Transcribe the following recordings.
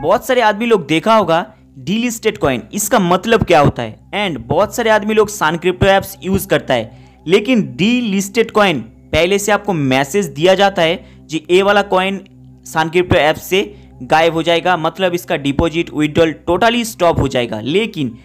बहुत सारे आदमी लोग देखा होगा डीलिस्टेड कॉइन इसका मतलब क्या होता है एंड बहुत सारे आदमी लोग सान क्रिप्टो ऐप्स यूज करता है लेकिन डीलिस्टेड कॉइन पहले से आपको मैसेज दिया जाता है जी ए वाला कॉइन सान क्रिप्टो ऐप से गायब हो जाएगा मतलब इसका डिपॉजिट विड्रॉल टोटली स्टॉप हो जाएगा लेकिन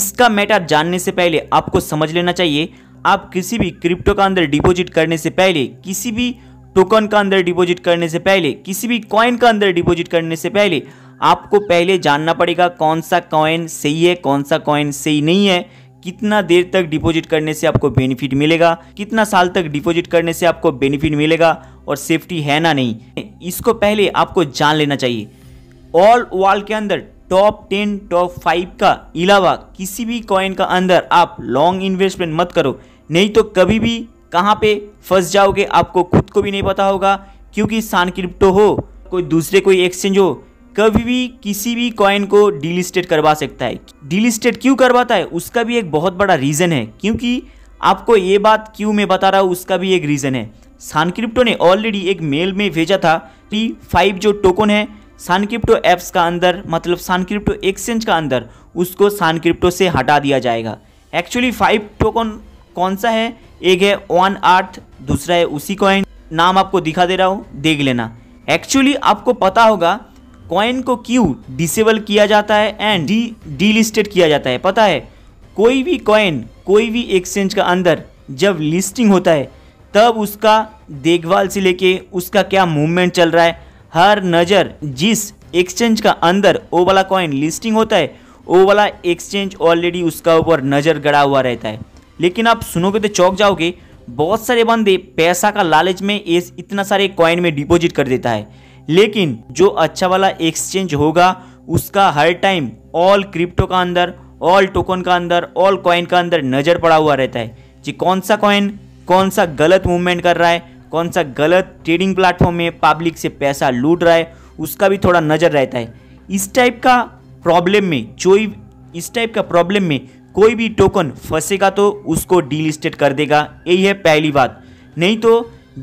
इसका मैटर जानने से पहले आपको समझ लेना चाहिए आप किसी भी क्रिप्टो का अंदर डिपॉजिट करने से पहले किसी भी टोकन का अंदर डिपॉजिट करने से पहले किसी भी कॉइन का अंदर डिपॉजिट करने से पहले आपको पहले जानना पड़ेगा कौन सा कॉइन सही है कौन सा कॉइन सही नहीं है कितना देर तक डिपॉजिट करने से आपको बेनिफिट मिलेगा कितना साल तक डिपॉजिट करने से आपको बेनिफिट मिलेगा और सेफ्टी है ना नहीं इसको पहले आपको जान लेना चाहिए ऑल वर्ल्ड के अंदर टॉप टेन टॉप फाइव का अलावा किसी भी कॉइन का अंदर आप लॉन्ग इन्वेस्टमेंट मत करो नहीं तो कभी भी कहाँ पे फंस जाओगे आपको खुद को भी नहीं पता होगा क्योंकि सान क्रिप्टो हो कोई दूसरे कोई एक्सचेंज हो कभी भी किसी भी कॉइन को डिलिस्टेड करवा सकता है डिलिस्टेड क्यों करवाता है उसका भी एक बहुत बड़ा रीज़न है क्योंकि आपको ये बात क्यों मैं बता रहा हूँ उसका भी एक रीज़न है सानक्रिप्टो ने ऑलरेडी एक मेल में भेजा था कि फाइव जो टोकन है सानक्रिप्टो ऐप्स का अंदर मतलब सानक्रिप्टो एक्सचेंज का अंदर उसको सानक्रिप्टो से हटा दिया जाएगा एक्चुअली फाइव टोकन कौन सा है एक है वन आर्थ दूसरा है उसी कॉइन नाम आपको दिखा दे रहा हूँ देख लेना एक्चुअली आपको पता होगा कॉइन को क्यू डिसेबल किया जाता है एंड डी डीलिस्टेड किया जाता है पता है कोई भी कॉइन कोई भी एक्सचेंज का अंदर जब लिस्टिंग होता है तब उसका देखभाल से लेके उसका क्या मूवमेंट चल रहा है हर नज़र जिस एक्सचेंज का अंदर ओ वाला कॉइन लिस्टिंग होता है ओ वाला एक्सचेंज ऑलरेडी उसका ऊपर नज़र गड़ा हुआ रहता है लेकिन आप सुनोगे तो चौक जाओगे बहुत सारे बंदे पैसा का लालच में इस इतना सारे कॉइन में डिपॉजिट कर देता है लेकिन जो अच्छा वाला एक्सचेंज होगा उसका हर टाइम ऑल क्रिप्टो का अंदर ऑल टोकन का अंदर ऑल कॉइन का अंदर नज़र पड़ा हुआ रहता है कि कौन सा कॉइन कौन सा गलत मूवमेंट कर रहा है कौन सा गलत ट्रेडिंग प्लेटफॉर्म में पब्लिक से पैसा लूट रहा है उसका भी थोड़ा नज़र रहता है इस टाइप का प्रॉब्लम में जो इस टाइप का प्रॉब्लम में कोई भी टोकन फंसेगा तो उसको डीलिस्टेड कर देगा यही है पहली बात नहीं तो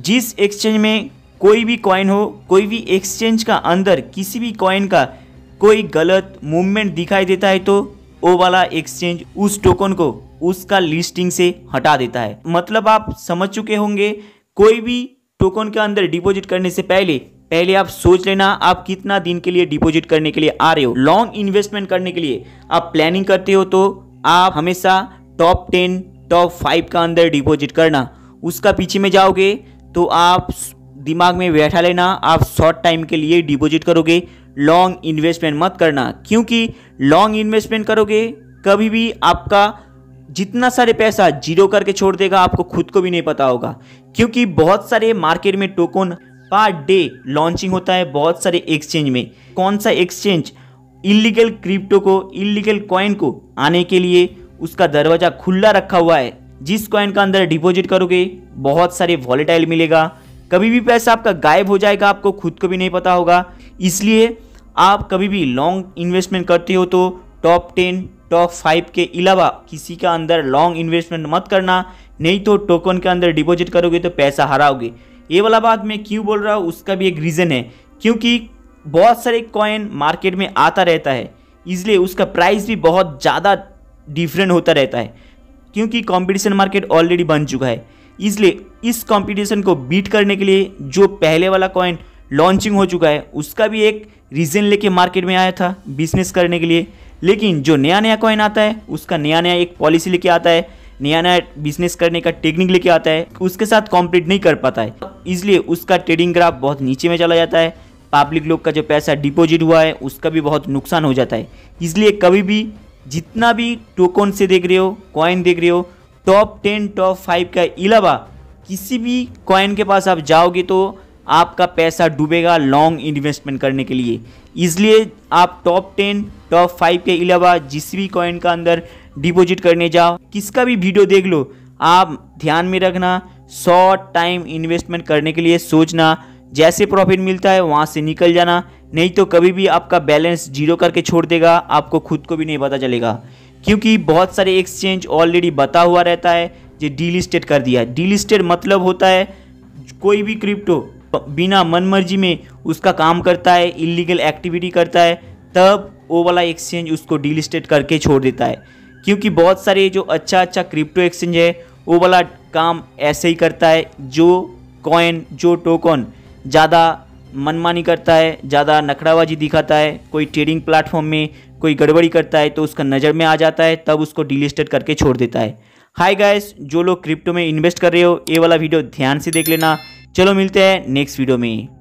जिस एक्सचेंज में कोई भी कॉइन हो कोई भी एक्सचेंज का अंदर किसी भी कॉइन का कोई गलत मूवमेंट दिखाई देता है तो वो वाला एक्सचेंज उस टोकन को उसका लिस्टिंग से हटा देता है मतलब आप समझ चुके होंगे कोई भी टोकन के अंदर डिपॉजिट करने से पहले पहले आप सोच लेना आप कितना दिन के लिए डिपॉजिट करने के लिए आ रहे हो लॉन्ग इन्वेस्टमेंट करने के लिए आप प्लानिंग करते हो तो आप हमेशा टॉप टेन टॉप फाइव का अंदर डिपॉजिट करना उसका पीछे में जाओगे तो आप दिमाग में बैठा लेना आप शॉर्ट टाइम के लिए डिपॉजिट करोगे लॉन्ग इन्वेस्टमेंट मत करना क्योंकि लॉन्ग इन्वेस्टमेंट करोगे कभी भी आपका जितना सारे पैसा जीरो करके छोड़ देगा आपको खुद को भी नहीं पता होगा क्योंकि बहुत सारे मार्केट में टोकन पर डे लॉन्चिंग होता है बहुत सारे एक्सचेंज में कौन सा एक्सचेंज इलीगल क्रिप्टो को इलीगल कॉइन को आने के लिए उसका दरवाज़ा खुला रखा हुआ है जिस कॉइन का अंदर डिपॉजिट करोगे बहुत सारे वॉलेटाइल मिलेगा कभी भी पैसा आपका गायब हो जाएगा आपको खुद को भी नहीं पता होगा इसलिए आप कभी भी लॉन्ग इन्वेस्टमेंट करते हो तो टॉप टेन टॉप फाइव के अलावा किसी का अंदर लॉन्ग इन्वेस्टमेंट मत करना नहीं तो टोकन के अंदर डिपॉजिट करोगे तो पैसा हराओगे ये वाला बात मैं क्यों बोल रहा हूँ उसका भी एक रीज़न है क्योंकि बहुत सारे कॉइन मार्केट में आता रहता है इसलिए उसका प्राइस भी बहुत ज़्यादा डिफरेंट होता रहता है क्योंकि कंपटीशन मार्केट ऑलरेडी बन चुका है इसलिए इस कंपटीशन को बीट करने के लिए जो पहले वाला कॉइन लॉन्चिंग हो चुका है उसका भी एक रीज़न लेके मार्केट में आया था बिजनेस करने के लिए लेकिन जो नया नया कॉइन आता है उसका नया नया एक पॉलिसी लेके आता है नया नया बिजनेस करने का टेक्निक लेके आता है उसके साथ कॉम्पीट नहीं कर पाता है इसलिए उसका ट्रेडिंग ग्राफ बहुत नीचे में चला जाता है पब्लिक लोग का जो पैसा डिपॉजिट हुआ है उसका भी बहुत नुकसान हो जाता है इसलिए कभी भी जितना भी टोकन से देख रहे हो कॉइन देख रहे हो टॉप टेन टॉप फाइव के अलावा किसी भी कॉइन के पास आप जाओगे तो आपका पैसा डूबेगा लॉन्ग इन्वेस्टमेंट करने के लिए इसलिए आप टॉप टेन टॉप फाइव के अलावा जिस भी कॉइन का अंदर डिपॉजिट करने जाओ किसका भी वीडियो देख लो आप ध्यान में रखना शॉर्ट टाइम इन्वेस्टमेंट करने के लिए सोचना जैसे प्रॉफिट मिलता है वहाँ से निकल जाना नहीं तो कभी भी आपका बैलेंस जीरो करके छोड़ देगा आपको खुद को भी नहीं पता चलेगा क्योंकि बहुत सारे एक्सचेंज ऑलरेडी बता हुआ रहता है जो डीलिस्टेड कर दिया है डीलिस्टेड मतलब होता है कोई भी क्रिप्टो बिना मनमर्जी में उसका काम करता है इलीगल एक्टिविटी करता है तब वो वाला एक्सचेंज उसको डीलिस्टेड करके छोड़ देता है क्योंकि बहुत सारे जो अच्छा अच्छा क्रिप्टो एक्सचेंज है वो वाला काम ऐसे ही करता है जो कॉइन जो टोकन ज़्यादा मनमानी करता है ज़्यादा नखड़ाबाजी दिखाता है कोई ट्रेडिंग प्लेटफॉर्म में कोई गड़बड़ी करता है तो उसका नज़र में आ जाता है तब उसको डिलिस्टेड करके छोड़ देता है हाय गाइस जो लोग क्रिप्टो में इन्वेस्ट कर रहे हो ये वाला वीडियो ध्यान से देख लेना चलो मिलते हैं नेक्स्ट वीडियो में